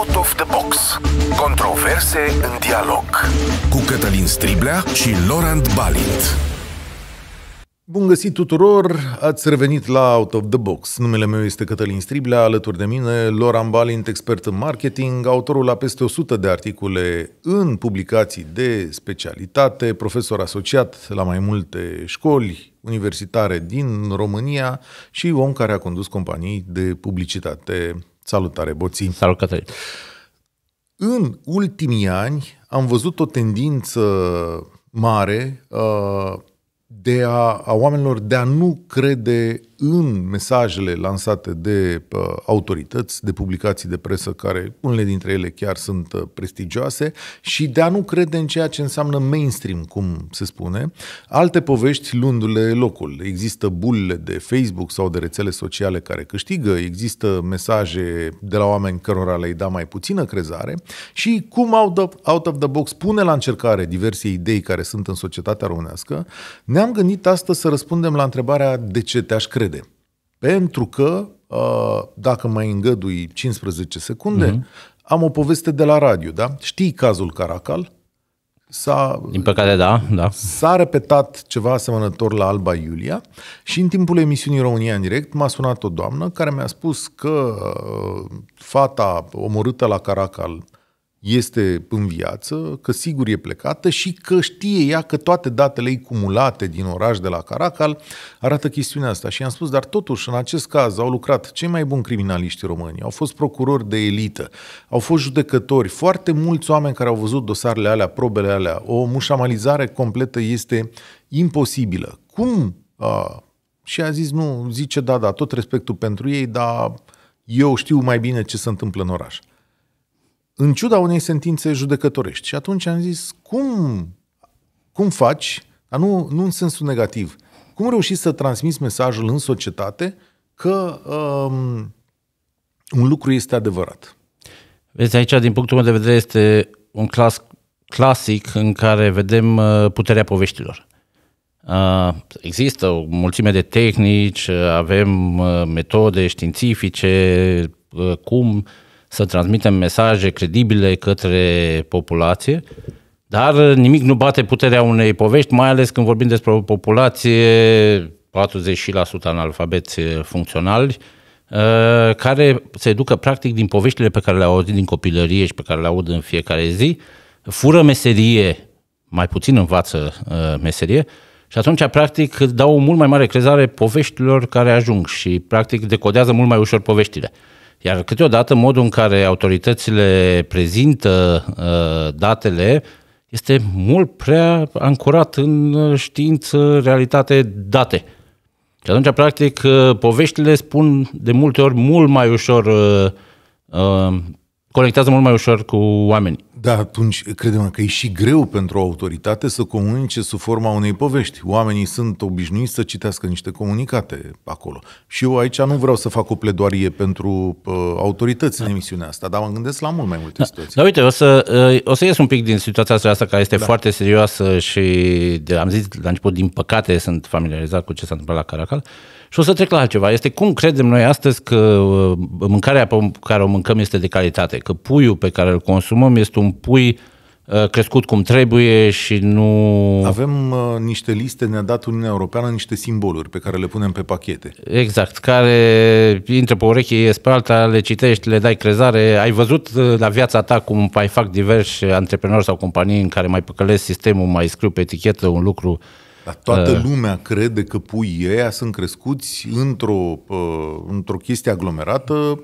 Out of the Box. Controverse în dialog. Cu Cătălin Striblea și Laurent Balint. Bun găsit tuturor! Ați revenit la Out of the Box. Numele meu este Cătălin Striblea, alături de mine Loran Balint, expert în marketing, autorul la peste 100 de articole în publicații de specialitate, profesor asociat la mai multe școli universitare din România și om care a condus companii de publicitate Salutare, Boții! Salut, Cătălin! În ultimii ani am văzut o tendință mare uh, de a, a oamenilor de a nu crede în mesajele lansate de uh, autorități, de publicații de presă, care unele dintre ele chiar sunt uh, prestigioase, și de a nu crede în ceea ce înseamnă mainstream, cum se spune, alte povești luându-le locul. Există bulle de Facebook sau de rețele sociale care câștigă, există mesaje de la oameni cărora le-ai da mai puțină crezare și cum out of, out of the box pune la încercare diverse idei care sunt în societatea românească, ne-am gândit astăzi să răspundem la întrebarea de ce te-aș crede pentru că, dacă mai îngădui 15 secunde, mm-hmm. am o poveste de la radio, da? Știi cazul Caracal? S-a, Din păcate, da, da. S-a repetat ceva asemănător la Alba Iulia și în timpul emisiunii România în direct m-a sunat o doamnă care mi-a spus că fata omorâtă la Caracal este în viață, că sigur e plecată și că știe ea că toate datele ei cumulate din oraș de la Caracal arată chestiunea asta. Și am spus, dar totuși, în acest caz au lucrat cei mai buni criminaliști români, au fost procurori de elită, au fost judecători, foarte mulți oameni care au văzut dosarele alea, probele alea. O mușamalizare completă este imposibilă. Cum? A, și a zis, nu, zice, da, da, tot respectul pentru ei, dar eu știu mai bine ce se întâmplă în oraș în ciuda unei sentințe judecătorești. Și atunci am zis, cum, cum faci, dar nu, nu în sensul negativ, cum reușiți să transmiți mesajul în societate că um, un lucru este adevărat? Vezi, aici, din punctul meu de vedere, este un clas clasic în care vedem uh, puterea poveștilor. Uh, există o mulțime de tehnici, uh, avem metode științifice, cum uh, să transmitem mesaje credibile către populație, dar nimic nu bate puterea unei povești, mai ales când vorbim despre o populație 40% analfabeți funcționali, uh, care se educă practic din poveștile pe care le aud din copilărie și pe care le aud în fiecare zi, fură meserie, mai puțin învață uh, meserie, și atunci, practic, dau o mult mai mare crezare poveștilor care ajung și, practic, decodează mult mai ușor poveștile. Iar câteodată modul în care autoritățile prezintă uh, datele este mult prea ancorat în uh, știință, realitate, date. Și atunci, practic, uh, poveștile spun de multe ori mult mai ușor, uh, uh, conectează mult mai ușor cu oamenii. Da, atunci credem că e și greu pentru o autoritate să comunice sub forma unei povești. Oamenii sunt obișnuiți să citească niște comunicate acolo. Și eu aici nu vreau să fac o pledoarie pentru uh, autorități da. în emisiunea asta, dar mă gândesc la mult mai multe da. situații. Da, uite, o să, uh, o să ies un pic din situația asta care este da. foarte serioasă și de, am zis la început, din păcate sunt familiarizat cu ce s-a întâmplat la Caracal. Și o să trec la altceva. Este cum credem noi astăzi că uh, mâncarea pe care o mâncăm este de calitate, că puiul pe care îl consumăm este un pui uh, crescut cum trebuie și nu... Avem uh, niște liste, ne-a dat Uniunea Europeană niște simboluri pe care le punem pe pachete. Exact, care intră pe ureche, ies pe alta, le citești, le dai crezare. Ai văzut uh, la viața ta cum mai fac diversi antreprenori sau companii în care mai păcălesc sistemul, mai scriu pe etichetă un lucru dar toată uh. lumea crede că puii ăia sunt crescuți într-o, uh, într-o chestie aglomerată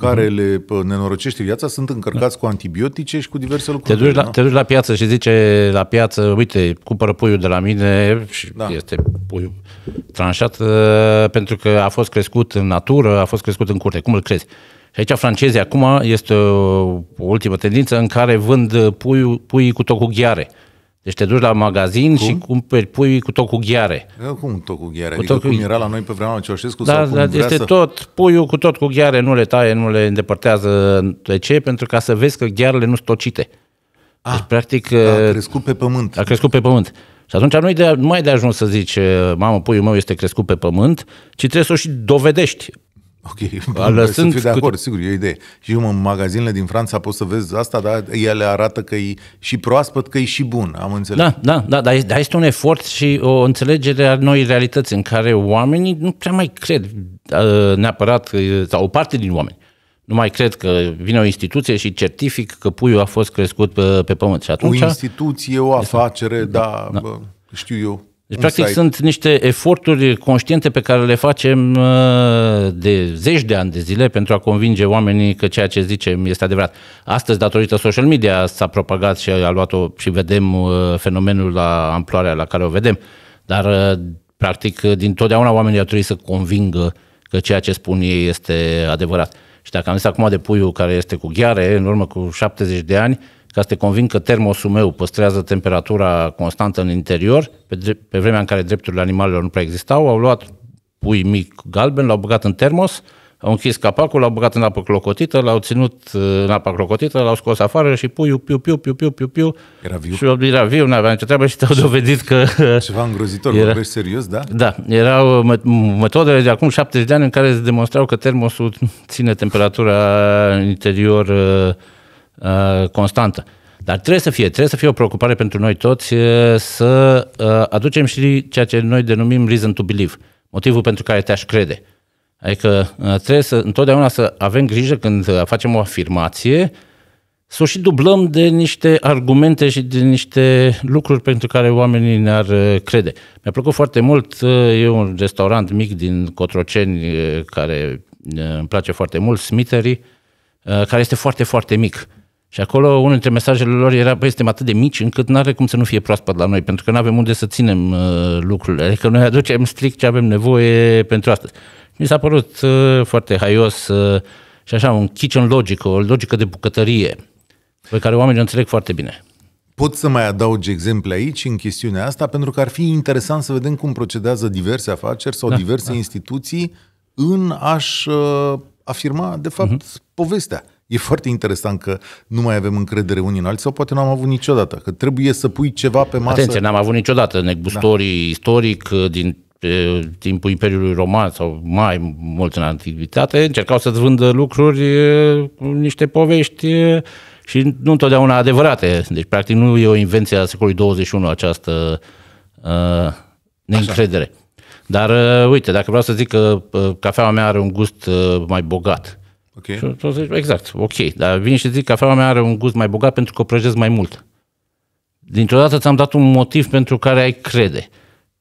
care le nenorocește viața sunt încărcați cu antibiotice și cu diverse lucruri. Te duci, la, te duci la piață și zice la piață, uite, cumpără puiul de la mine și da. este puiul tranșat ă, pentru că a fost crescut în natură, a fost crescut în curte. Cum îl crezi? Și aici francezii acum este o ultimă tendință în care vând pui, puii cu tot cu ghiare. Deci te duci la magazin cum? și cumperi pui cu tot cu ghiare. Eu, cum tot cu ghiare? Cu adică tot cum cu... era la noi pe vremea lui Ceaușescu? Da, sau da este să... tot puiul cu tot cu ghiare, nu le taie, nu le îndepărtează. De ce? Pentru ca să vezi că ghiarele nu sunt tocite. Ah, deci, practic, a uh, crescut pe pământ. A crescut pe pământ. Și atunci nu, de, nu mai de ajuns să zici, uh, mamă, puiul meu este crescut pe pământ, ci trebuie să o și dovedești Ok, lăsând de acord, cu... sigur, e o idee. Și în magazinele din Franța poți să vezi asta, dar ele arată că e și proaspăt, că e și bun, am înțeles. Da, da, da dar, dar este un efort și o înțelegere a noi realități în care oamenii nu prea mai cred uh, neapărat, uh, sau o parte din oameni, nu mai cred că vine o instituție și certific că puiul a fost crescut pe, pe pământ. Și atunci, o instituție, o afacere, este... Da, da, da. Bă, știu eu. Deci, practic, site. sunt niște eforturi conștiente pe care le facem uh, de zeci de ani de zile pentru a convinge oamenii că ceea ce zicem este adevărat. Astăzi, datorită social media, s-a propagat și a luat-o și vedem uh, fenomenul la amploarea la care o vedem. Dar, uh, practic, din totdeauna oamenii au trebuit să convingă că ceea ce spun ei este adevărat. Și dacă am zis acum de puiul care este cu ghiare, în urmă cu 70 de ani, ca să te convin că termosul meu păstrează temperatura constantă în interior, pe, pe vremea în care drepturile animalelor nu prea existau, au luat pui mic galben, l-au băgat în termos, au închis capacul, l-au băgat în apă clocotită, l-au ținut uh, în apa clocotită, l-au scos afară și puiul piu, piu, piu, piu, piu, piu. Era viu. Și era viu, nu avea nicio treabă și te-au dovedit că... Ceva îngrozitor, era, vorbești serios, da? Da, erau metodele de acum 70 de ani în care se demonstrau că termosul ține temperatura în interior uh, Uh, constantă. Dar trebuie să fie, trebuie să fie o preocupare pentru noi toți uh, să uh, aducem și ceea ce noi denumim reason to believe, motivul pentru care te-aș crede. Adică trebuie să, întotdeauna să avem grijă când facem o afirmație, să o și dublăm de niște argumente și de niște lucruri pentru care oamenii ne-ar crede. Mi-a plăcut foarte mult, e un restaurant mic din Cotroceni care îmi place foarte mult, Smithery, care este foarte, foarte mic. Și acolo unul dintre mesajele lor era, băi, suntem atât de mici încât nu are cum să nu fie proaspăt la noi, pentru că nu avem unde să ținem uh, lucrurile. Adică noi aducem strict ce avem nevoie pentru asta. Mi s-a părut uh, foarte haios uh, și așa un kitchen logic, o logică de bucătărie, pe care oamenii o înțeleg foarte bine. Pot să mai adaug exemple aici în chestiunea asta, pentru că ar fi interesant să vedem cum procedează diverse afaceri sau da, diverse da. instituții în a-și uh, afirma, de fapt, uh-huh. povestea E foarte interesant că nu mai avem încredere unii în alții sau poate n-am avut niciodată, că trebuie să pui ceva pe masă. Atenție, n-am avut niciodată negustorii da. istoric uh, din pe uh, timpul Imperiului Roman sau mai mult în antichitate, încercau să-ți vândă lucruri, uh, niște povești și nu întotdeauna adevărate. Deci, practic, nu e o invenție a secolului 21 această uh, neîncredere. Așa. Dar, uh, uite, dacă vreau să zic că uh, cafeaua mea are un gust uh, mai bogat, Okay. zici, exact, ok, dar vin și zic, cafeaua mea are un gust mai bogat pentru că o prăjesc mai mult. Dintr-o dată ți-am dat un motiv pentru care ai crede.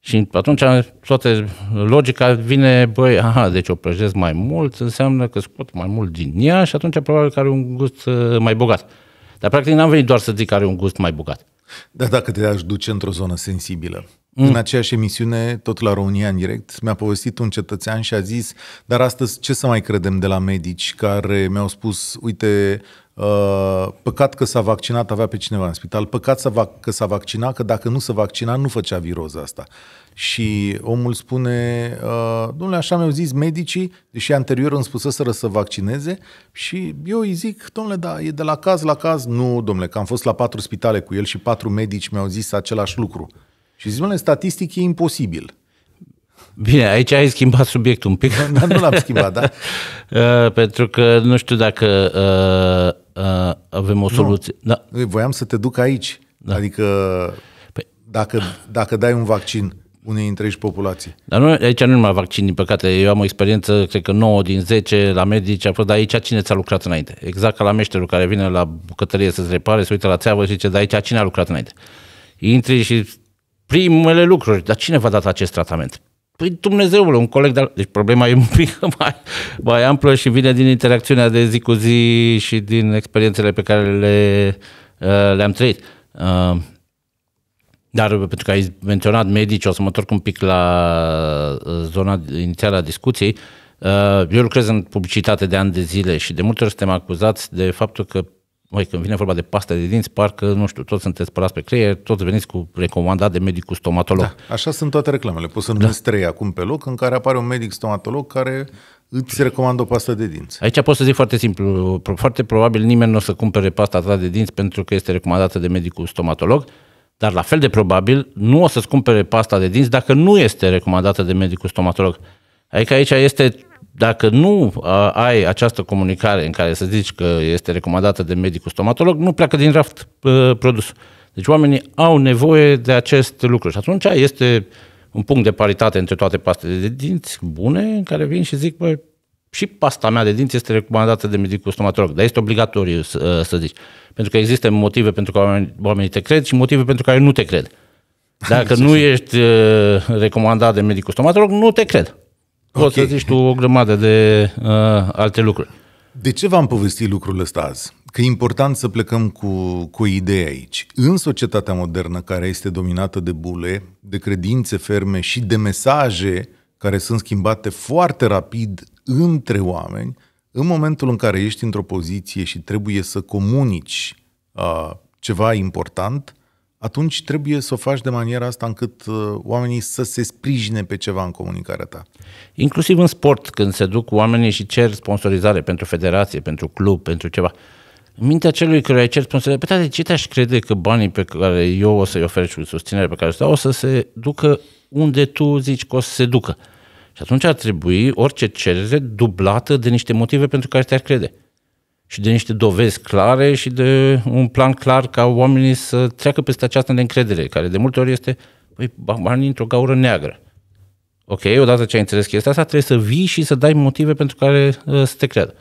Și atunci toată logica vine, băi, aha, deci o prăjesc mai mult, înseamnă că scot mai mult din ea și atunci probabil că are un gust uh, mai bogat. Dar practic n-am venit doar să zic că are un gust mai bogat. Dar dacă te-aș duce într-o zonă sensibilă, Mm. În aceeași emisiune, tot la România în direct, mi-a povestit un cetățean și a zis, dar astăzi ce să mai credem de la medici care mi-au spus, uite, Uh, păcat că s-a vaccinat, avea pe cineva în spital, păcat să vac- că s-a vaccinat, că dacă nu s-a vaccinat, nu făcea viroza asta. Și omul spune, uh, domnule, așa mi-au zis medicii, deși anterior îmi spuseseră să vaccineze și eu îi zic, domnule, da, e de la caz la caz. Nu, domnule, că am fost la patru spitale cu el și patru medici mi-au zis același lucru. Și zic, mă, statistic e imposibil. Bine, aici ai schimbat subiectul un pic. Dar nu l-am schimbat, da? uh, pentru că nu știu dacă uh, uh, avem o soluție. Da. Nu. Da. Voiam să te duc aici. Da. Adică păi... dacă, dacă dai un vaccin unei întregi populații. Dar nu, aici nu numai vaccin, din păcate. Eu am o experiență, cred că 9 din 10 la medici a fost, dar aici cine ți-a lucrat înainte? Exact ca la meșterul care vine la bucătărie să-ți repare, se uită la țeavă și zice, dar aici cine a lucrat înainte? Intri și primele lucruri. Dar cine v-a dat acest tratament? Păi Dumnezeule, un coleg de Deci problema e un pic mai, mai amplă și vine din interacțiunea de zi cu zi și din experiențele pe care le, uh, le-am trăit. Uh, dar pentru că ai menționat medici, o să mă întorc un pic la uh, zona inițială a discuției. Eu lucrez în publicitate de ani de zile și de multe ori suntem acuzați de faptul că Măi, când vine vorba de pasta de dinți, parcă, nu știu, toți sunteți spălați pe creier, toți veniți cu recomandat de medicul stomatolog. Da, așa sunt toate reclamele. Poți să da. trei acum pe loc în care apare un medic stomatolog care îți recomandă o pastă de dinți. Aici pot să zic foarte simplu. Foarte probabil nimeni nu o să cumpere pasta ta de dinți pentru că este recomandată de medicul stomatolog, dar la fel de probabil nu o să-ți cumpere pasta de dinți dacă nu este recomandată de medicul stomatolog. Adică aici este dacă nu ai această comunicare în care să zici că este recomandată de medicul stomatolog, nu pleacă din raft produs. Deci oamenii au nevoie de acest lucru și atunci este un punct de paritate între toate pastele de dinți bune în care vin și zic, băi, și pasta mea de dinți este recomandată de medicul stomatolog, dar este obligatoriu să, ă, să zici. Pentru că există motive pentru care oamenii te cred și motive pentru care nu te cred. Dacă nu ești ă, recomandat de medicul stomatolog, nu te cred. Poți okay. să zici tu o grămadă de uh, alte lucruri. De ce v-am povestit lucrul ăsta azi? Că e important să plecăm cu, cu idei aici. În societatea modernă, care este dominată de bule, de credințe ferme și de mesaje care sunt schimbate foarte rapid între oameni, în momentul în care ești într-o poziție și trebuie să comunici uh, ceva important, atunci trebuie să o faci de maniera asta încât uh, oamenii să se sprijine pe ceva în comunicarea ta. Inclusiv în sport, când se duc oamenii și cer sponsorizare pentru federație, pentru club, pentru ceva. În mintea celui care ai cer sponsorizare, pe păi, de ce te-aș crede că banii pe care eu o să-i ofer și susținere pe care o să o să se ducă unde tu zici că o să se ducă? Și atunci ar trebui orice cerere dublată de niște motive pentru care te-ar crede și de niște dovezi clare și de un plan clar ca oamenii să treacă peste această neîncredere, care de multe ori este băi, banii într-o gaură neagră. Ok, odată ce ai înțeles chestia asta, trebuie să vii și să dai motive pentru care uh, să te creadă.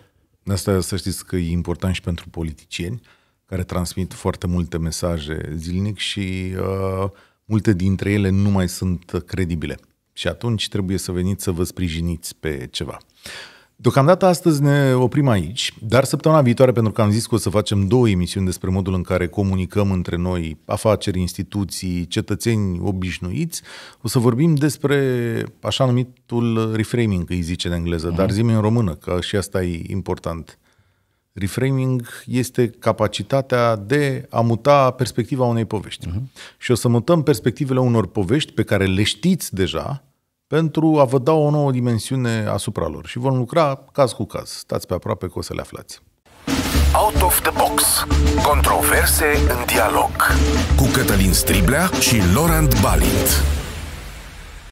Asta să știți că e important și pentru politicieni, care transmit foarte multe mesaje zilnic și uh, multe dintre ele nu mai sunt credibile. Și atunci trebuie să veniți să vă sprijiniți pe ceva. Uh, Deocamdată astăzi ne oprim aici, dar săptămâna viitoare, pentru că am zis că o să facem două emisiuni despre modul în care comunicăm între noi, afaceri, instituții, cetățeni obișnuiți, o să vorbim despre așa numitul reframing, îi zice în engleză, mm. dar zi în română, că și asta e important. Reframing este capacitatea de a muta perspectiva unei povești. Mm-hmm. Și o să mutăm perspectivele unor povești pe care le știți deja, pentru a vă da o nouă dimensiune asupra lor și vom lucra caz cu caz. Stați pe aproape că o să le aflați. Out of the Box. Controverse în dialog. Cu Cătălin Striblea și Laurent Balint.